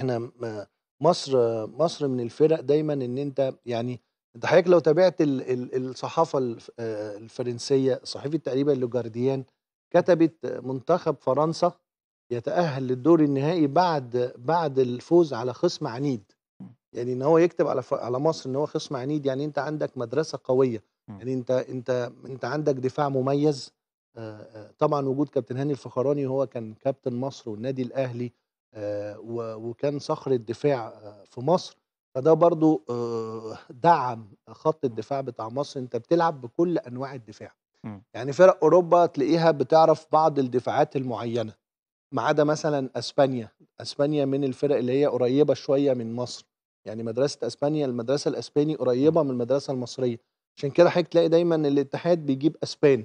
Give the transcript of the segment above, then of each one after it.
احنا مصر مصر من الفرق دايما ان انت يعني انت حضرتك لو تابعت الصحافه آه، الفرنسيه صحيفه تقريبا لوجارديان كتبت منتخب فرنسا يتاهل للدور النهائي بعد بعد الفوز على خصم عنيد يعني ان هو يكتب على على مصر ان هو خصم عنيد يعني انت عندك مدرسه قويه يعني انت انت انت عندك دفاع مميز آه، آه، طبعا وجود كابتن هاني الفخراني هو كان كابتن مصر والنادي الاهلي آه، وكان صخر الدفاع آه، في مصر فده برضو آه، دعم خط الدفاع بتاع مصر انت بتلعب بكل انواع الدفاع م. يعني فرق اوروبا تلاقيها بتعرف بعض الدفاعات المعينه ما عدا مثلا اسبانيا اسبانيا من الفرق اللي هي قريبه شويه من مصر يعني مدرسه اسبانيا المدرسه الاسباني قريبه من المدرسه المصريه عشان كده حضرتك تلاقي دايما الاتحاد بيجيب اسبان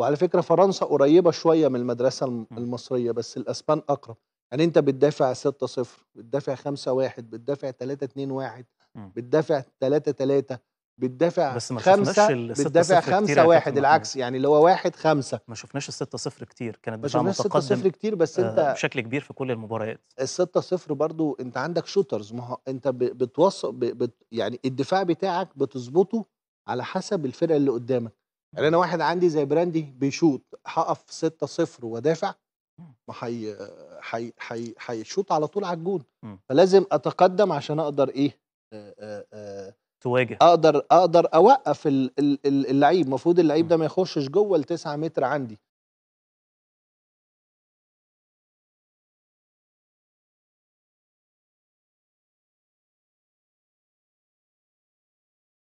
وعلى فكره فرنسا قريبه شويه من المدرسه المصريه بس الاسبان اقرب يعني انت بتدافع 6-0 بتدافع 5-1 بتدافع 3-2-1 إمم. بتدافع 3-3 بتدافع بس ما خمسة بتدافع خمسة يعني واحد العكس يعني اللي هو واحد خمسة ما شفناش الستة صفر كتير كانت ما متقدم صفر كتير بس آه، انت آه بشكل كبير في كل المباريات الستة صفر برضو انت عندك شوترز ما هو انت بتوصل بت يعني الدفاع بتاعك بتظبطه على حسب الفرقة اللي قدامك يعني انا واحد عندي زي براندي بيشوط هقف ستة صفر وادافع ما حي... حي... حي... هيشوط على طول على الجون فلازم اتقدم عشان اقدر ايه تواجه اقدر اقدر اوقف اللعيب المفروض اللعيب ده ما يخشش جوه ال 9 متر عندي